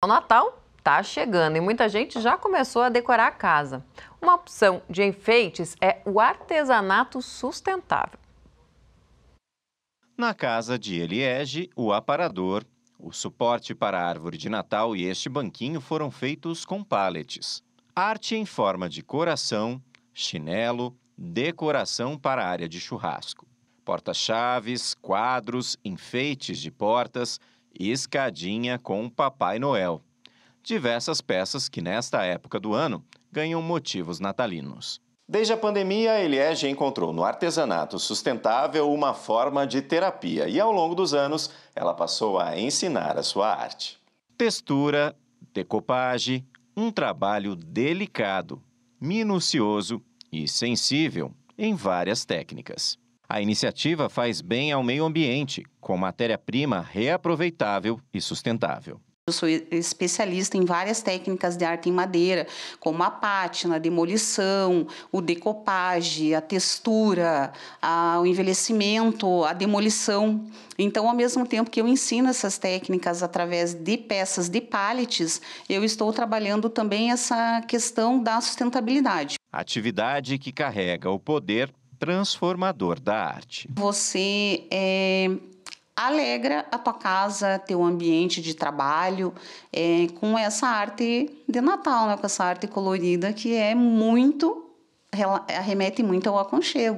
O Natal está chegando e muita gente já começou a decorar a casa. Uma opção de enfeites é o artesanato sustentável. Na casa de Eliege, o aparador, o suporte para a árvore de Natal e este banquinho foram feitos com paletes. Arte em forma de coração, chinelo, decoração para a área de churrasco. Porta-chaves, quadros, enfeites de portas, Escadinha com Papai Noel. Diversas peças que, nesta época do ano, ganham motivos natalinos. Desde a pandemia, a Eliege encontrou no artesanato sustentável uma forma de terapia e, ao longo dos anos, ela passou a ensinar a sua arte. Textura, decopagem, um trabalho delicado, minucioso e sensível em várias técnicas. A iniciativa faz bem ao meio ambiente, com matéria-prima reaproveitável e sustentável. Eu sou especialista em várias técnicas de arte em madeira, como a pátina, a demolição, o decopage, a textura, a, o envelhecimento, a demolição. Então, ao mesmo tempo que eu ensino essas técnicas através de peças de paletes, eu estou trabalhando também essa questão da sustentabilidade. Atividade que carrega o poder transformador da arte. Você é, alegra a tua casa, teu ambiente de trabalho é, com essa arte de Natal, né? com essa arte colorida que é muito remete muito ao aconchego.